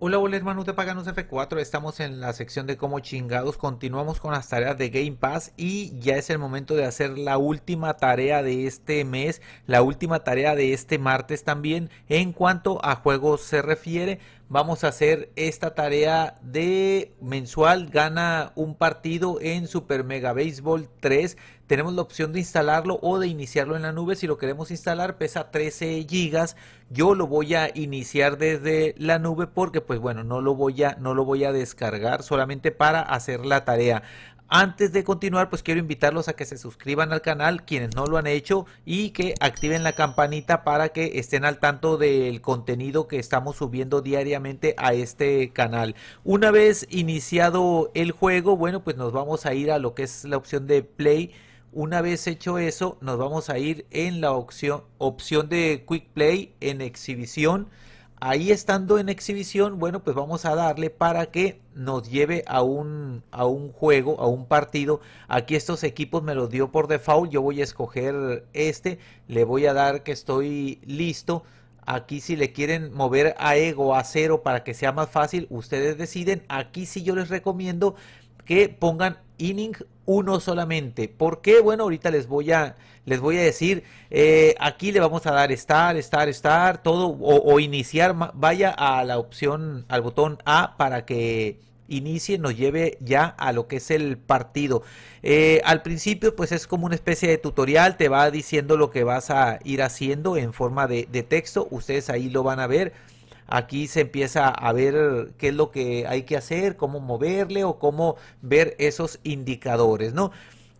Hola, hola hermanos de Paganos F4, estamos en la sección de cómo chingados, continuamos con las tareas de Game Pass y ya es el momento de hacer la última tarea de este mes, la última tarea de este martes también en cuanto a juegos se refiere vamos a hacer esta tarea de mensual gana un partido en Super Mega Baseball 3. Tenemos la opción de instalarlo o de iniciarlo en la nube. Si lo queremos instalar, pesa 13 gigas. Yo lo voy a iniciar desde la nube porque, pues bueno, no lo voy a, no lo voy a descargar solamente para hacer la tarea. Antes de continuar, pues quiero invitarlos a que se suscriban al canal, quienes no lo han hecho, y que activen la campanita para que estén al tanto del contenido que estamos subiendo diariamente a este canal. Una vez iniciado el juego, bueno, pues nos vamos a ir a lo que es la opción de play. Una vez hecho eso, nos vamos a ir en la opción, opción de Quick Play en exhibición ahí estando en exhibición, bueno, pues vamos a darle para que nos lleve a un, a un juego, a un partido. Aquí estos equipos me los dio por default, yo voy a escoger este, le voy a dar que estoy listo. Aquí si le quieren mover a ego a cero para que sea más fácil, ustedes deciden. Aquí sí yo les recomiendo que pongan inning uno solamente. ¿Por qué? Bueno, ahorita les voy a, les voy a decir, eh, aquí le vamos a dar estar, estar, estar, todo, o, iniciar, vaya a la opción, al botón A para que inicie, nos lleve ya a lo que es el partido. Eh, al principio, pues es como una especie de tutorial, te va diciendo lo que vas a ir haciendo en forma de, de texto, ustedes ahí lo van a ver aquí se empieza a ver qué es lo que hay que hacer, cómo moverle o cómo ver esos indicadores, ¿no?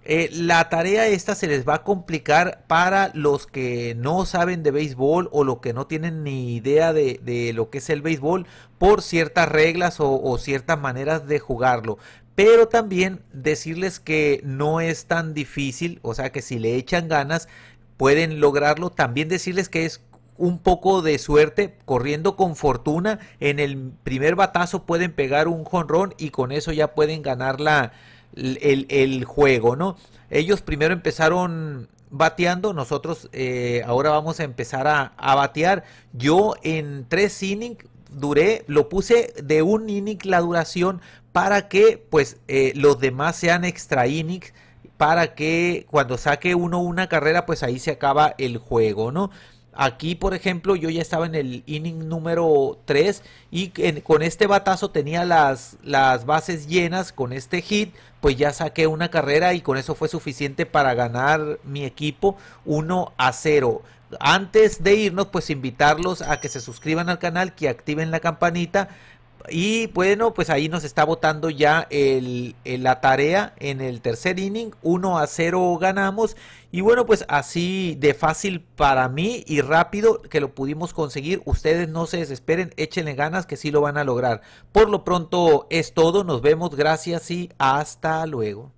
Eh, la tarea esta se les va a complicar para los que no saben de béisbol o los que no tienen ni idea de, lo que es el béisbol por ciertas reglas o, o ciertas maneras de jugarlo. Pero también decirles que no es tan difícil, o sea que si le echan ganas pueden lograrlo. También decirles que es un poco de suerte, corriendo con fortuna, en el primer batazo pueden pegar un jonrón y con eso ya pueden ganar la, el, juego, ¿no? Ellos primero empezaron bateando, nosotros eh, ahora vamos a empezar a, batear. Yo en tres innings duré, lo puse de un inning la duración para que pues eh, los demás sean extra innings, para que cuando saque uno una carrera pues ahí se acaba el juego, ¿no? Aquí, por ejemplo, yo ya estaba en el inning número 3 y con este batazo tenía las, las bases llenas, con este hit, pues ya saqué una carrera y con eso fue suficiente para ganar mi equipo 1 a 0. Antes de irnos, pues invitarlos a que se suscriban al canal, que activen la campanita y bueno, pues ahí nos está votando ya la tarea en el tercer inning. 1 a 0 ganamos. Y bueno, pues así de fácil para mí y rápido que lo pudimos conseguir. Ustedes no se desesperen, échenle ganas que sí lo van a lograr. Por lo pronto es todo. Nos vemos. Gracias y hasta luego.